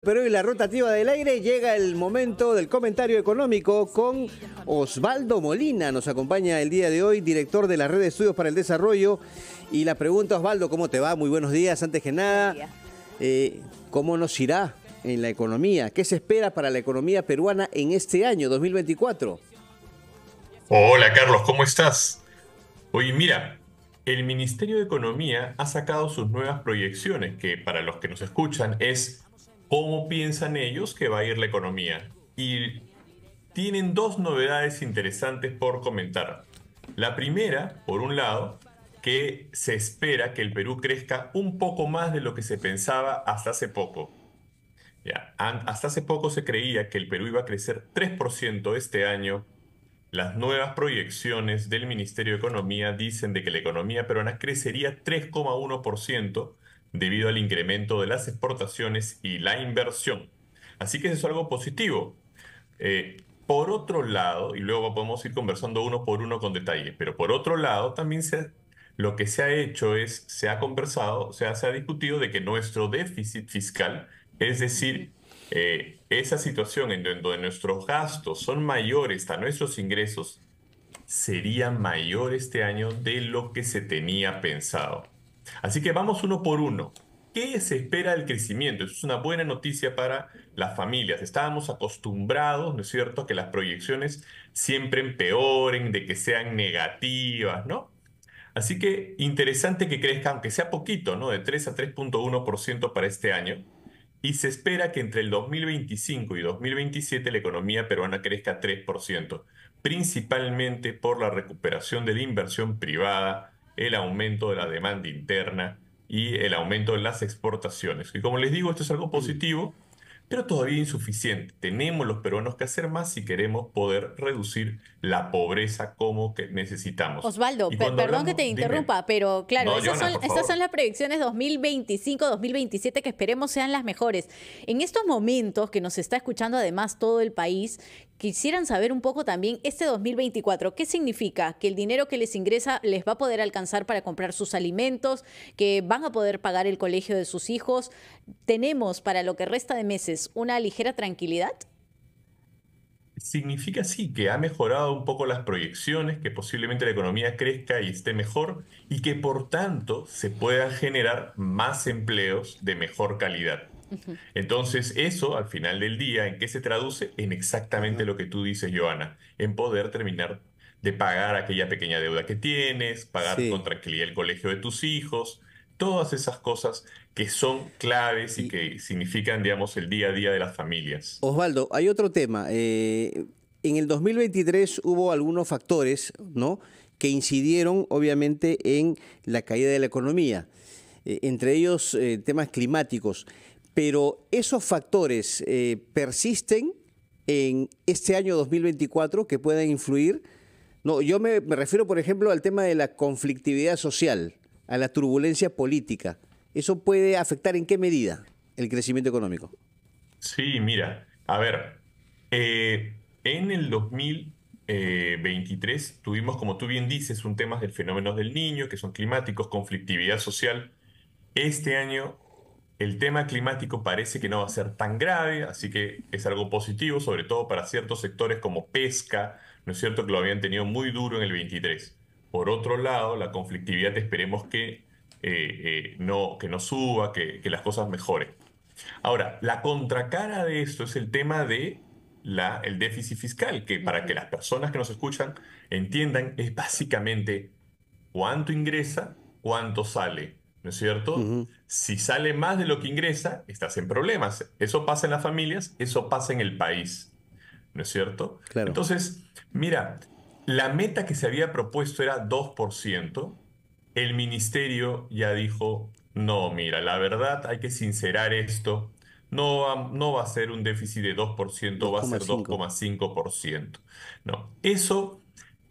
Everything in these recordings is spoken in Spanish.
Pero en la rotativa del aire llega el momento del comentario económico con Osvaldo Molina. Nos acompaña el día de hoy, director de la Red de Estudios para el Desarrollo. Y la pregunta, Osvaldo, ¿cómo te va? Muy buenos días. Antes que nada, eh, ¿cómo nos irá en la economía? ¿Qué se espera para la economía peruana en este año 2024? Hola, Carlos, ¿cómo estás? Oye, mira, el Ministerio de Economía ha sacado sus nuevas proyecciones, que para los que nos escuchan es cómo piensan ellos que va a ir la economía. Y tienen dos novedades interesantes por comentar. La primera, por un lado, que se espera que el Perú crezca un poco más de lo que se pensaba hasta hace poco. Ya, hasta hace poco se creía que el Perú iba a crecer 3% este año. Las nuevas proyecciones del Ministerio de Economía dicen de que la economía peruana crecería 3,1%, debido al incremento de las exportaciones y la inversión. Así que eso es algo positivo. Eh, por otro lado, y luego podemos ir conversando uno por uno con detalle, pero por otro lado también se, lo que se ha hecho es, se ha conversado, o sea, se ha discutido de que nuestro déficit fiscal, es decir, eh, esa situación en donde nuestros gastos son mayores a nuestros ingresos, sería mayor este año de lo que se tenía pensado. Así que vamos uno por uno. ¿Qué se espera del crecimiento? Eso es una buena noticia para las familias. Estábamos acostumbrados, ¿no es cierto?, que las proyecciones siempre empeoren, de que sean negativas, ¿no? Así que interesante que crezca, aunque sea poquito, ¿no? De 3 a 3.1% para este año. Y se espera que entre el 2025 y 2027 la economía peruana crezca 3%, principalmente por la recuperación de la inversión privada, el aumento de la demanda interna y el aumento de las exportaciones. Y como les digo, esto es algo mm. positivo, pero todavía insuficiente. Tenemos los peruanos que hacer más si queremos poder reducir la pobreza como que necesitamos. Osvaldo, perdón que te interrumpa, pero claro, son, esas son las predicciones 2025-2027 que esperemos sean las mejores. En estos momentos que nos está escuchando además todo el país, Quisieran saber un poco también este 2024, ¿qué significa? Que el dinero que les ingresa les va a poder alcanzar para comprar sus alimentos, que van a poder pagar el colegio de sus hijos. ¿Tenemos para lo que resta de meses una ligera tranquilidad? Significa sí que ha mejorado un poco las proyecciones, que posiblemente la economía crezca y esté mejor y que por tanto se puedan generar más empleos de mejor calidad. Entonces, eso al final del día, ¿en qué se traduce? En exactamente lo que tú dices, Joana, en poder terminar de pagar aquella pequeña deuda que tienes, pagar con tranquilidad el colegio de tus hijos, todas esas cosas que son claves y, que significan, digamos, el día a día de las familias. Osvaldo, hay otro tema. Eh, en el 2023 hubo algunos factores, ¿no? que incidieron obviamente en la caída de la economía, eh, entre ellos eh, temas climáticos pero esos factores eh, persisten en este año 2024 que puedan influir. No, yo me, refiero, por ejemplo, al tema de la conflictividad social, a la turbulencia política. ¿Eso puede afectar en qué medida el crecimiento económico? Sí, mira, a ver, eh, en el 2023 eh, tuvimos, como tú bien dices, un tema del fenómeno del niño, que son climáticos, conflictividad social. Este año, el tema climático parece que no va a ser tan grave, así que es algo positivo, sobre todo para ciertos sectores como pesca, ¿no es cierto?, que lo habían tenido muy duro en el 23. Por otro lado, la conflictividad esperemos que, eh, eh, no, que no suba, que, las cosas mejoren. Ahora, la contracara de esto es el tema de déficit fiscal, que para que las personas que nos escuchan entiendan es básicamente cuánto ingresa, cuánto sale. ¿no es cierto? Si sale más de lo que ingresa, estás en problemas. Eso pasa en las familias, eso pasa en el país, ¿no es cierto? Entonces, mira, la meta que se había propuesto era 2%. El ministerio ya dijo, no, mira, la verdad hay que sincerar esto. No va, no va a ser un déficit de 2%, va a ser 2,5%. No, eso,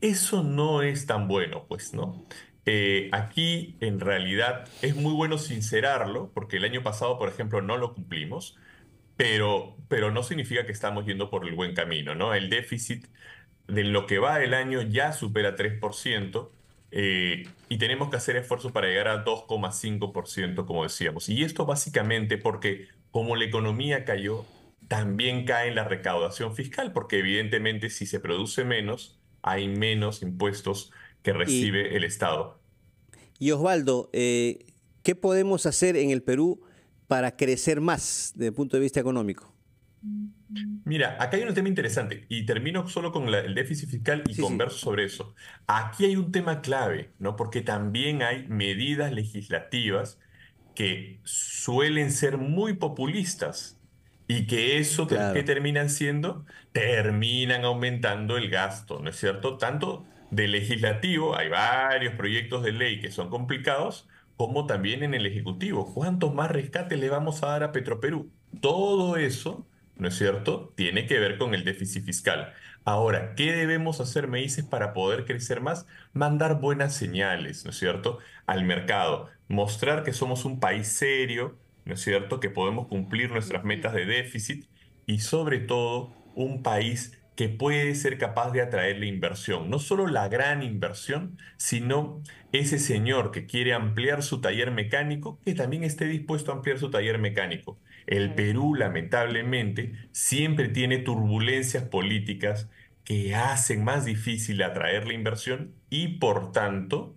eso no es tan bueno, pues, ¿no? Eh, aquí, en realidad, es muy bueno sincerarlo, porque el año pasado, por ejemplo, no lo cumplimos, pero, pero no significa que estamos yendo por el buen camino, ¿no? El déficit de lo que va el año ya supera 3%. Eh, y tenemos que hacer esfuerzos para llegar a 2,5%, como decíamos. Y esto básicamente porque como la economía cayó, también cae en la recaudación fiscal, porque evidentemente si se produce menos, hay menos impuestos que recibe el Estado. Y Osvaldo, eh, ¿qué podemos hacer en el Perú para crecer más desde el punto de vista económico? Mira, acá hay un tema interesante y termino solo con el déficit fiscal y converso sobre eso. Aquí hay un tema clave, ¿no? Porque también hay medidas legislativas que suelen ser muy populistas y que eso que terminan siendo terminan aumentando el gasto, ¿no es cierto? Tanto de legislativo hay varios proyectos de ley que son complicados, como también en el Ejecutivo. ¿Cuántos más rescates le vamos a dar a Petroperú? Todo eso, ¿no es cierto?, tiene que ver con el déficit fiscal. Ahora, ¿qué debemos hacer, me dices, para poder crecer más? Mandar buenas señales, ¿no es cierto?, al mercado, mostrar que somos un país serio, ¿no es cierto?, que podemos cumplir nuestras metas de déficit y sobre todo un país que puede ser capaz de atraer la inversión. No solo la gran inversión, sino ese señor que quiere ampliar su taller mecánico, que también esté dispuesto a ampliar su taller mecánico. El Perú, lamentablemente, siempre tiene turbulencias políticas que hacen más difícil atraer la inversión y, por tanto,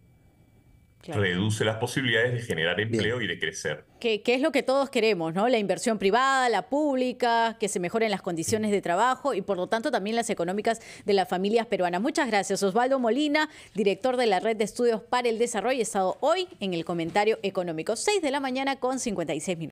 reduce las posibilidades de generar empleo y de crecer. Que, es lo que todos queremos, ¿no? La inversión privada, la pública, que se mejoren las condiciones de trabajo y por lo tanto también las económicas de las familias peruanas. Muchas gracias, Osvaldo Molina, director de la Red de Estudios para el Desarrollo, ha estado hoy en el comentario económico. 6 de la mañana con 56 minutos.